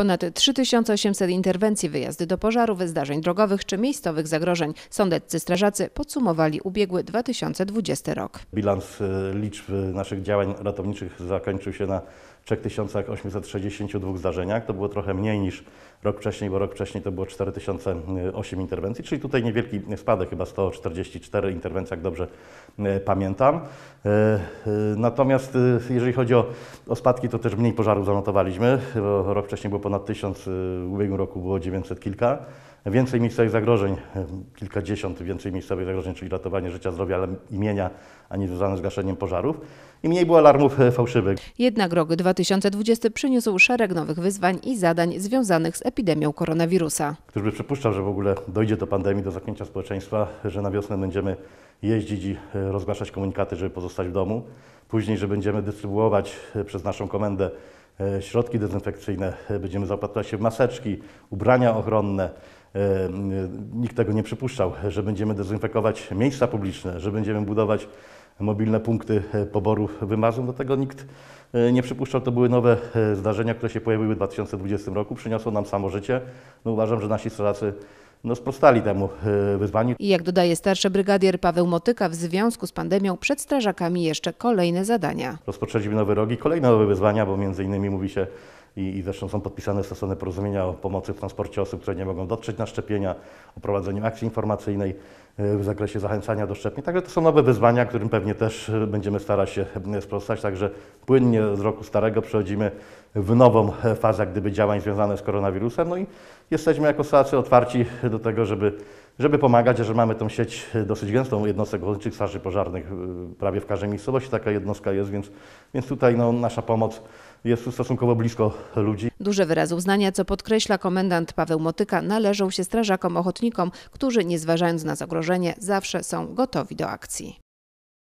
Ponad 3800 interwencji, wyjazdy do pożarów, zdarzeń drogowych czy miejscowych zagrożeń. Sądeccy strażacy podsumowali ubiegły 2020 rok. Bilans y, liczb naszych działań ratowniczych zakończył się na 3862 zdarzeniach. To było trochę mniej niż rok wcześniej, bo rok wcześniej to było 4008 interwencji, czyli tutaj niewielki spadek, chyba 144 interwencji, jak dobrze y, pamiętam. Y, natomiast jeżeli chodzi o, o spadki, to też mniej pożarów zanotowaliśmy, bo rok wcześniej było ponad 1000, y, w ubiegłym roku było 900 kilka. Więcej miejscowych zagrożeń, y, kilkadziesiąt więcej miejscowych zagrożeń, czyli ratowanie życia, zdrowia ale imienia, a nie związane z gaszeniem pożarów. I mniej było alarmów y, fałszywych. Jednak rok 2020 przyniósł szereg nowych wyzwań i zadań związanych z epidemią koronawirusa. Któż by przypuszczał, że w ogóle dojdzie do pandemii, do zamknięcia społeczeństwa, że na wiosnę będziemy jeździć i rozgłaszać komunikaty, żeby pozostać w domu. Później, że będziemy dystrybuować przez naszą komendę E, środki dezynfekcyjne, e, będziemy zaopatrywać się w maseczki, ubrania ochronne. E, nikt tego nie przypuszczał, że będziemy dezynfekować miejsca publiczne, że będziemy budować mobilne punkty poboru wymazów. Do tego nikt nie przypuszczał. To były nowe zdarzenia, które się pojawiły w 2020 roku. Przyniosło nam samo życie. No, uważam, że nasi strażacy no, sprostali temu e, wyzwaniu. I jak dodaje starszy brygadier Paweł Motyka, w związku z pandemią przed strażakami jeszcze kolejne zadania. Rozpoczęliśmy nowe rogi, kolejne nowe wyzwania, bo między innymi mówi się i, i zresztą są podpisane stosowne porozumienia o pomocy w transporcie osób, które nie mogą dotrzeć na szczepienia, o prowadzeniu akcji informacyjnej e, w zakresie zachęcania do szczepień. Także to są nowe wyzwania, którym pewnie też e, będziemy starać się sprostać. Także płynnie z roku starego przechodzimy w nową fazę gdyby działań związanych z koronawirusem. No i jesteśmy jako straży otwarci do tego, żeby, żeby pomagać, że mamy tą sieć dosyć gęstą jednostek ochotniczych straży pożarnych y, prawie w każdej miejscowości taka jednostka jest, więc, więc tutaj no, nasza pomoc jest stosunkowo blisko ludzi. Duże wyrazy uznania, co podkreśla komendant Paweł Motyka, należą się strażakom ochotnikom, którzy nie zważając na zagrożenie zawsze są gotowi do akcji.